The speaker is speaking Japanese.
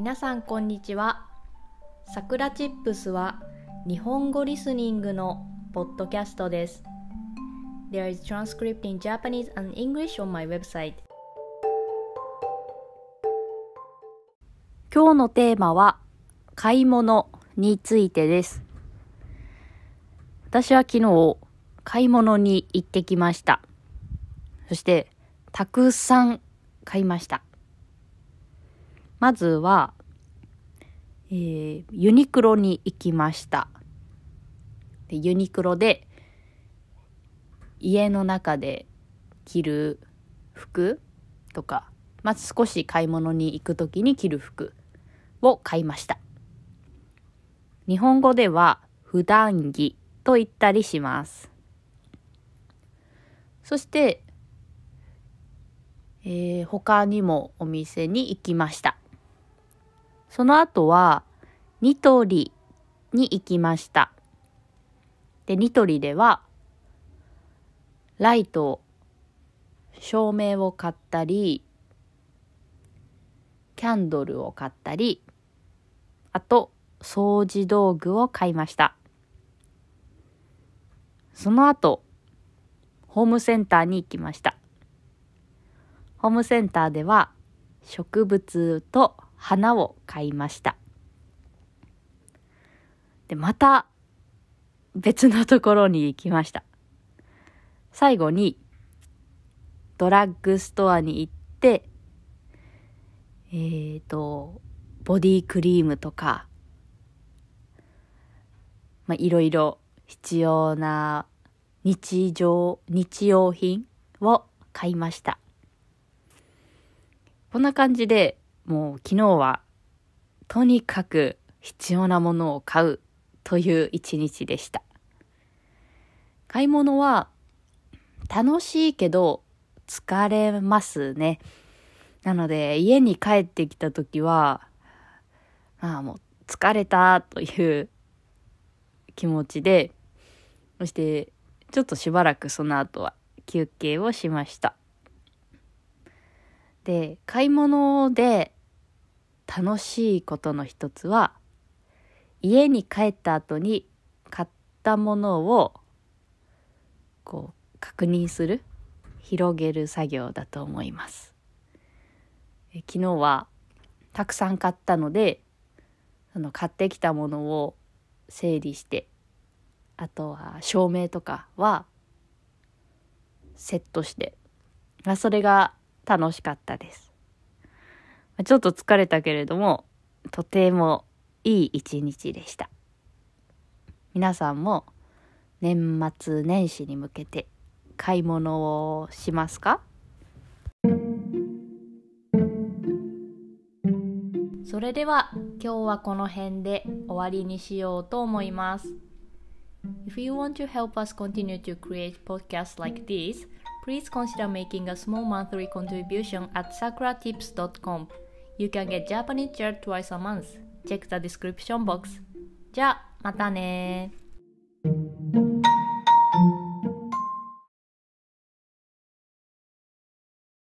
皆さんこんにちはさくらチップスは日本語リスニングのポッドキャストです There is transcript in Japanese and English on my website 今日のテーマは買い物についてです私は昨日買い物に行ってきましたそしてたくさん買いましたまずは、えー、ユニクロに行きました。でユニクロで家の中で着る服とか、まず少し買い物に行く時に着る服を買いました。日本語では普段着と言ったりします。そして、えー、他にもお店に行きました。その後は、ニトリに行きました。で、ニトリでは、ライト、照明を買ったり、キャンドルを買ったり、あと、掃除道具を買いました。その後、ホームセンターに行きました。ホームセンターでは、植物と花を買いましたでまた別のところに行きました最後にドラッグストアに行ってえっ、ー、とボディクリームとかまあいろいろ必要な日常日用品を買いましたこんな感じでもう昨日はとにかく必要なものを買うという一日でした。買い物は楽しいけど疲れますね。なので家に帰ってきた時は、まあもう疲れたという気持ちで、そしてちょっとしばらくその後は休憩をしました。で買い物で楽しいことの一つは家に帰った後に買ったものをこう確認する広げる作業だと思います昨日はたくさん買ったのでその買ってきたものを整理してあとは照明とかはセットして、まあ、それが楽しかったです。ちょっと疲れたけれども、とてもいい一日でした。皆さんも年末年始に向けて買い物をしますかそれでは今日はこの辺で終わりにしようと思います。If you want to help us continue to create podcasts like this, please consider making a small monthly contribution at sakuratips.com. You can get Japanese chair twice a month. Check the description box. じゃあ、またね